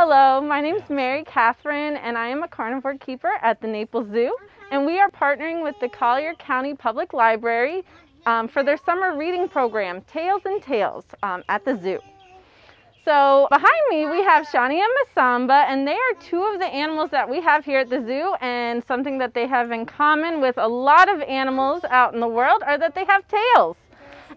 Hello, my name is Mary Catherine, and I am a carnivore keeper at the Naples Zoo. Mm-hmm. And we are partnering with the Collier County Public Library um, for their summer reading program, Tales and Tales, um, at the zoo. So behind me, we have Shani and Masamba, and they are two of the animals that we have here at the zoo. And something that they have in common with a lot of animals out in the world are that they have tails.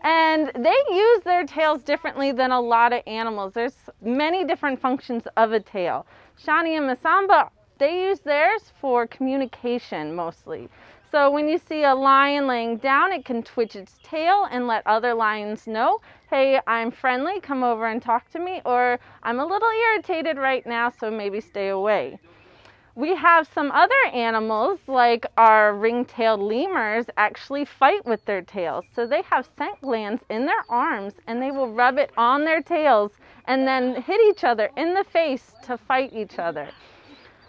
And they use their tails differently than a lot of animals. There's many different functions of a tail. Shawnee and Masamba, they use theirs for communication mostly. So when you see a lion laying down, it can twitch its tail and let other lions know, hey, I'm friendly, come over and talk to me, or I'm a little irritated right now, so maybe stay away. We have some other animals, like our ring-tailed lemurs, actually fight with their tails. So they have scent glands in their arms, and they will rub it on their tails and then hit each other in the face to fight each other.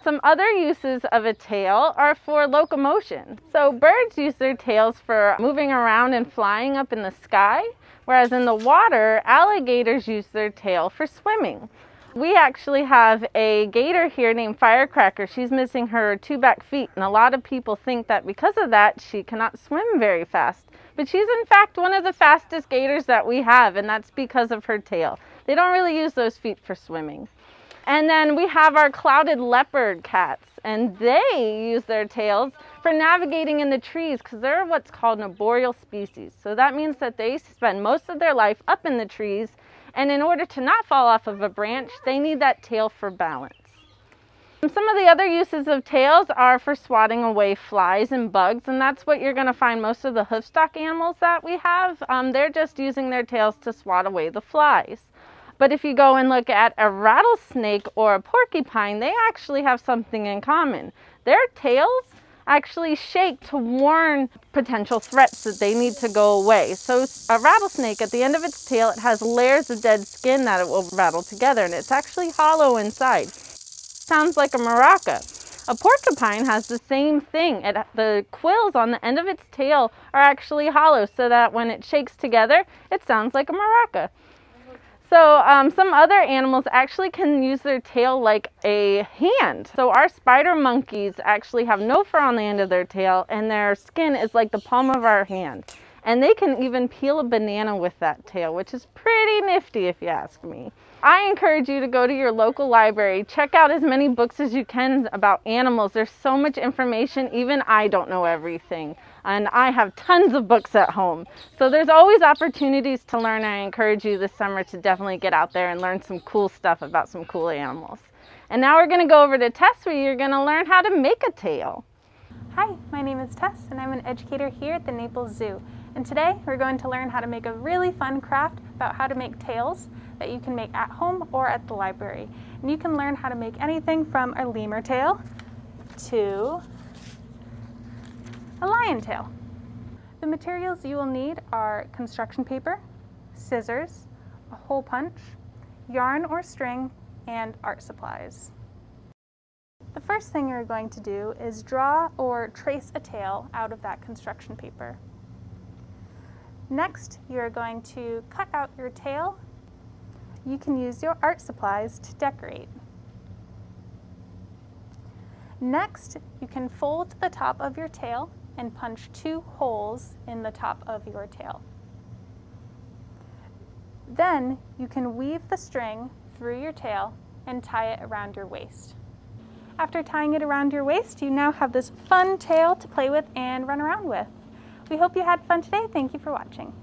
Some other uses of a tail are for locomotion. So birds use their tails for moving around and flying up in the sky, whereas in the water, alligators use their tail for swimming. We actually have a gator here named Firecracker. She's missing her two back feet, and a lot of people think that because of that, she cannot swim very fast. But she's in fact one of the fastest gators that we have, and that's because of her tail. They don't really use those feet for swimming. And then we have our clouded leopard cats, and they use their tails for navigating in the trees because they're what's called an arboreal species. So that means that they spend most of their life up in the trees and in order to not fall off of a branch, they need that tail for balance. Some of the other uses of tails are for swatting away flies and bugs, and that's what you're going to find most of the hoofstock animals that we have. Um, they're just using their tails to swat away the flies. But if you go and look at a rattlesnake or a porcupine, they actually have something in common. Their tails actually shake to warn potential threats that they need to go away. So a rattlesnake, at the end of its tail, it has layers of dead skin that it will rattle together, and it's actually hollow inside. Sounds like a maraca. A porcupine has the same thing. It, the quills on the end of its tail are actually hollow so that when it shakes together, it sounds like a maraca. So um, some other animals actually can use their tail like a hand. So our spider monkeys actually have no fur on the end of their tail and their skin is like the palm of our hand. And they can even peel a banana with that tail, which is pretty nifty if you ask me. I encourage you to go to your local library, check out as many books as you can about animals. There's so much information, even I don't know everything. And I have tons of books at home. So there's always opportunities to learn. I encourage you this summer to definitely get out there and learn some cool stuff about some cool animals. And now we're gonna go over to Tess where you're gonna learn how to make a tail. Hi, my name is Tess and I'm an educator here at the Naples Zoo. And today we're going to learn how to make a really fun craft about how to make tails that you can make at home or at the library. And you can learn how to make anything from a lemur tail to a lion tail. The materials you will need are construction paper, scissors, a hole punch, yarn or string, and art supplies. The first thing you're going to do is draw or trace a tail out of that construction paper. Next, you're going to cut out your tail. You can use your art supplies to decorate. Next, you can fold the top of your tail and punch two holes in the top of your tail. Then you can weave the string through your tail and tie it around your waist. After tying it around your waist, you now have this fun tail to play with and run around with. We hope you had fun today. Thank you for watching.